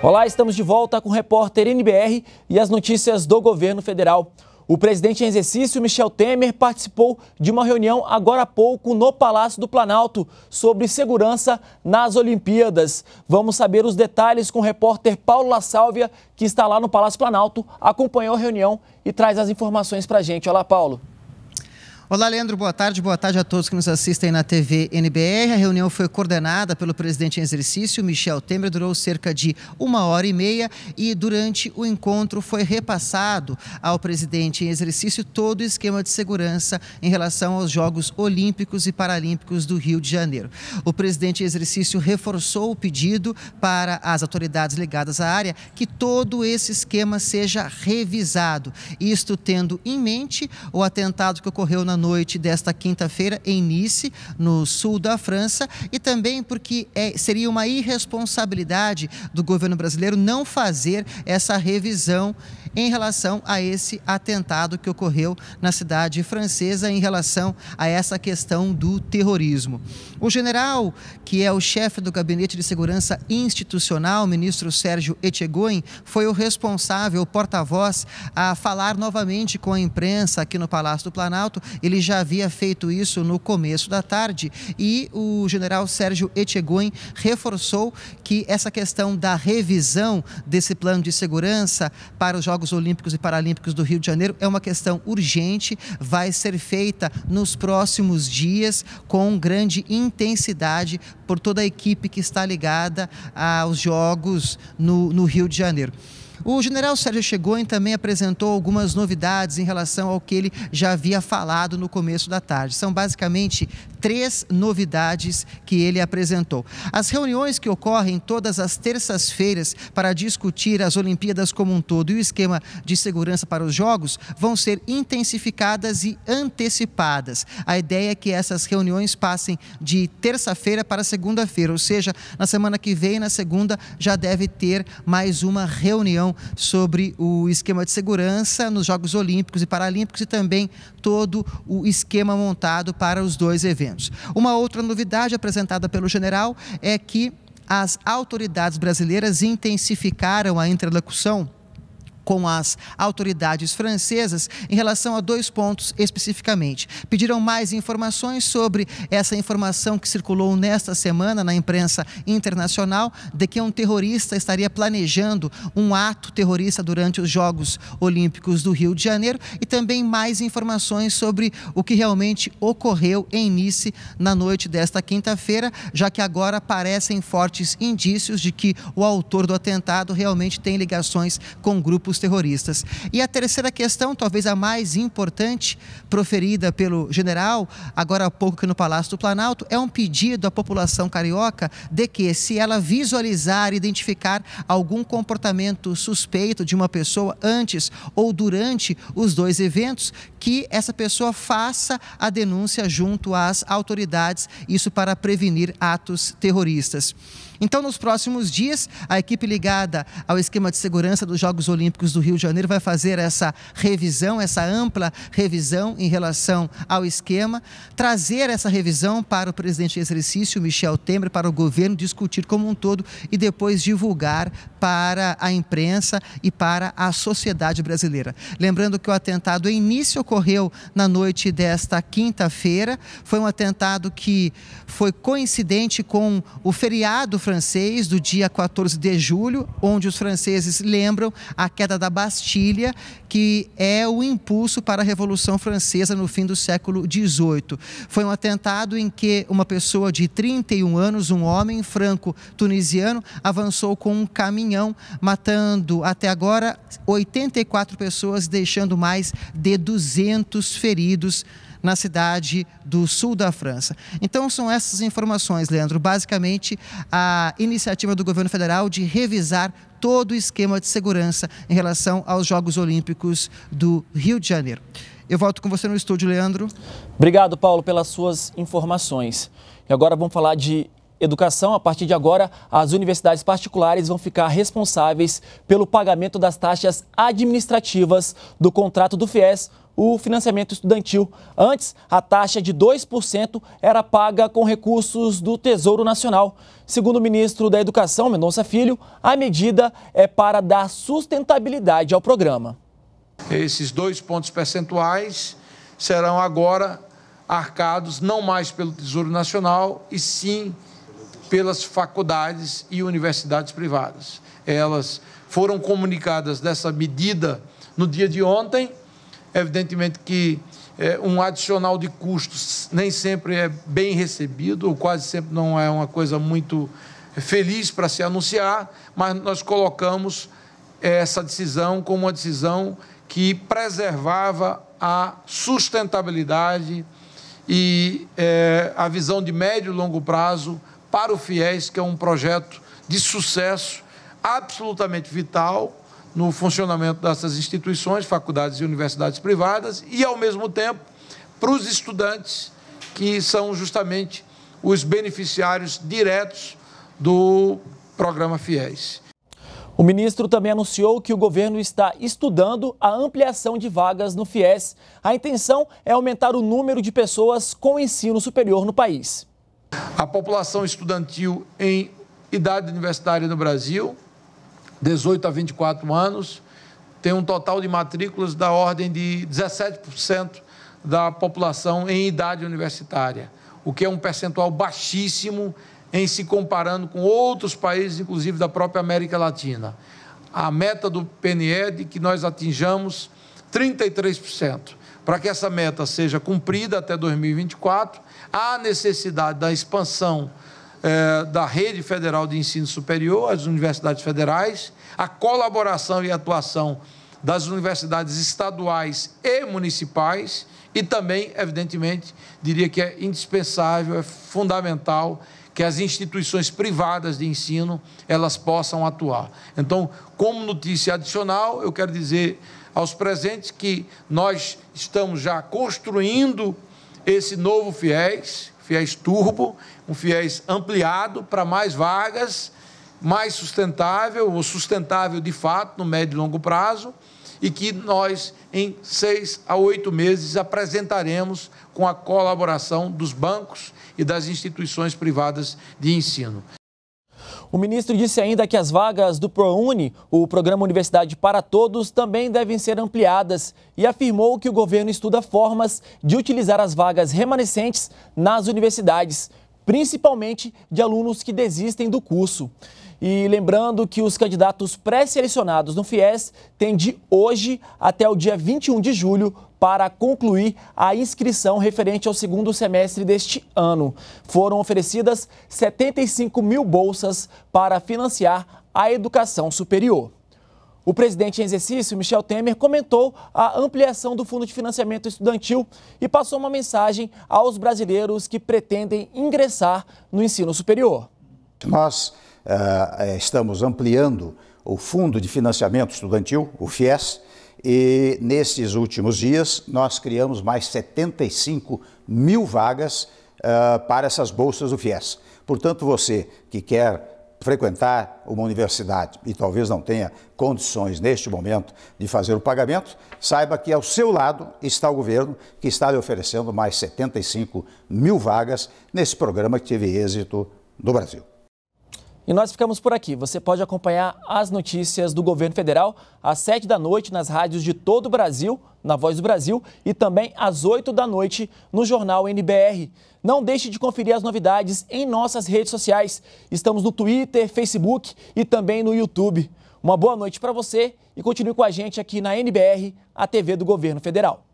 Olá, estamos de volta com o repórter NBR e as notícias do governo federal. O presidente em exercício, Michel Temer, participou de uma reunião agora há pouco no Palácio do Planalto sobre segurança nas Olimpíadas. Vamos saber os detalhes com o repórter Paulo La Sálvia, que está lá no Palácio Planalto, acompanhou a reunião e traz as informações para a gente. Olá, Paulo. Olá, Leandro. Boa tarde. Boa tarde a todos que nos assistem na TV NBR. A reunião foi coordenada pelo presidente em exercício, Michel Temer, durou cerca de uma hora e meia e durante o encontro foi repassado ao presidente em exercício todo o esquema de segurança em relação aos Jogos Olímpicos e Paralímpicos do Rio de Janeiro. O presidente em exercício reforçou o pedido para as autoridades ligadas à área que todo esse esquema seja revisado, isto tendo em mente o atentado que ocorreu na noite desta quinta-feira em Nice, no sul da França, e também porque é, seria uma irresponsabilidade do governo brasileiro não fazer essa revisão em relação a esse atentado que ocorreu na cidade francesa em relação a essa questão do terrorismo. O general, que é o chefe do Gabinete de Segurança Institucional, ministro Sérgio Etchegoin, foi o responsável, o porta-voz, a falar novamente com a imprensa aqui no Palácio do Planalto. Ele já havia feito isso no começo da tarde e o general Sérgio Etchegoin reforçou que essa questão da revisão desse plano de segurança para os Jogos Jogos Olímpicos e Paralímpicos do Rio de Janeiro é uma questão urgente, vai ser feita nos próximos dias com grande intensidade por toda a equipe que está ligada aos Jogos no, no Rio de Janeiro. O general Sérgio Chegoin também apresentou algumas novidades em relação ao que ele já havia falado no começo da tarde. São basicamente três novidades que ele apresentou. As reuniões que ocorrem todas as terças-feiras para discutir as Olimpíadas como um todo e o esquema de segurança para os Jogos vão ser intensificadas e antecipadas. A ideia é que essas reuniões passem de terça-feira para segunda-feira, ou seja, na semana que vem, na segunda, já deve ter mais uma reunião informação sobre o esquema de segurança nos Jogos Olímpicos e Paralímpicos e também todo o esquema montado para os dois eventos. Uma outra novidade apresentada pelo general é que as autoridades brasileiras intensificaram a interlocução com as autoridades francesas em relação a dois pontos especificamente. Pediram mais informações sobre essa informação que circulou nesta semana na imprensa internacional de que um terrorista estaria planejando um ato terrorista durante os Jogos Olímpicos do Rio de Janeiro e também mais informações sobre o que realmente ocorreu em Nice na noite desta quinta-feira, já que agora aparecem fortes indícios de que o autor do atentado realmente tem ligações com grupos terroristas. E a terceira questão, talvez a mais importante, proferida pelo general, agora há pouco no Palácio do Planalto, é um pedido à população carioca de que, se ela visualizar, identificar algum comportamento suspeito de uma pessoa antes ou durante os dois eventos, que essa pessoa faça a denúncia junto às autoridades, isso para prevenir atos terroristas. Então, nos próximos dias, a equipe ligada ao esquema de segurança dos Jogos Olímpicos do Rio de Janeiro vai fazer essa revisão, essa ampla revisão em relação ao esquema, trazer essa revisão para o presidente em exercício, Michel Temer, para o governo discutir como um todo e depois divulgar para a imprensa e para a sociedade brasileira. Lembrando que o atentado em início ocorreu na noite desta quinta-feira, foi um atentado que foi coincidente com o feriado francês do dia 14 de julho, onde os franceses lembram a queda queda da Bastilha, que é o impulso para a Revolução Francesa no fim do século XVIII. Foi um atentado em que uma pessoa de 31 anos, um homem franco-tunisiano, avançou com um caminhão, matando até agora 84 pessoas, deixando mais de 200 feridos na cidade do sul da França. Então são essas informações, Leandro, basicamente a iniciativa do governo federal de revisar todo o esquema de segurança em relação aos Jogos Olímpicos do Rio de Janeiro. Eu volto com você no estúdio, Leandro. Obrigado, Paulo, pelas suas informações. E agora vamos falar de educação. A partir de agora, as universidades particulares vão ficar responsáveis pelo pagamento das taxas administrativas do contrato do FIES o financiamento estudantil. Antes, a taxa de 2% era paga com recursos do Tesouro Nacional. Segundo o ministro da Educação, Mendonça Filho, a medida é para dar sustentabilidade ao programa. Esses dois pontos percentuais serão agora arcados não mais pelo Tesouro Nacional, e sim pelas faculdades e universidades privadas. Elas foram comunicadas dessa medida no dia de ontem Evidentemente que é, um adicional de custos nem sempre é bem recebido, ou quase sempre não é uma coisa muito eh, feliz para se anunciar, mas nós colocamos eh, essa decisão como uma decisão que preservava a sustentabilidade e é, a visão de médio e longo prazo para o FIES, que é um projeto de sucesso absolutamente vital no funcionamento dessas instituições, faculdades e universidades privadas, e, ao mesmo tempo, para os estudantes, que são justamente os beneficiários diretos do programa FIES. O ministro também anunciou que o governo está estudando a ampliação de vagas no FIES. A intenção é aumentar o número de pessoas com ensino superior no país. A população estudantil em idade universitária no Brasil 18 a 24 anos, tem um total de matrículas da ordem de 17% da população em idade universitária, o que é um percentual baixíssimo em se comparando com outros países, inclusive da própria América Latina. A meta do PNE é de que nós atinjamos 33%. Para que essa meta seja cumprida até 2024, há necessidade da expansão é, da Rede Federal de Ensino Superior, as universidades federais, a colaboração e atuação das universidades estaduais e municipais, e também, evidentemente, diria que é indispensável, é fundamental que as instituições privadas de ensino elas possam atuar. Então, como notícia adicional, eu quero dizer aos presentes que nós estamos já construindo esse novo FIES, fiéis turbo, um fiéis ampliado para mais vagas, mais sustentável, ou sustentável de fato no médio e longo prazo, e que nós, em seis a oito meses, apresentaremos com a colaboração dos bancos e das instituições privadas de ensino. O ministro disse ainda que as vagas do ProUni, o programa Universidade para Todos, também devem ser ampliadas e afirmou que o governo estuda formas de utilizar as vagas remanescentes nas universidades, principalmente de alunos que desistem do curso. E lembrando que os candidatos pré-selecionados no FIES têm de hoje até o dia 21 de julho para concluir a inscrição referente ao segundo semestre deste ano. Foram oferecidas 75 mil bolsas para financiar a educação superior. O presidente em exercício, Michel Temer, comentou a ampliação do Fundo de Financiamento Estudantil e passou uma mensagem aos brasileiros que pretendem ingressar no ensino superior. Nós uh, estamos ampliando o Fundo de Financiamento Estudantil, o FIES, e nesses últimos dias, nós criamos mais 75 mil vagas uh, para essas bolsas do FIES. Portanto, você que quer frequentar uma universidade e talvez não tenha condições neste momento de fazer o pagamento, saiba que ao seu lado está o governo que está lhe oferecendo mais 75 mil vagas nesse programa que teve êxito no Brasil. E nós ficamos por aqui. Você pode acompanhar as notícias do governo federal às 7 da noite nas rádios de todo o Brasil, na Voz do Brasil, e também às 8 da noite no jornal NBR. Não deixe de conferir as novidades em nossas redes sociais. Estamos no Twitter, Facebook e também no YouTube. Uma boa noite para você e continue com a gente aqui na NBR, a TV do Governo Federal.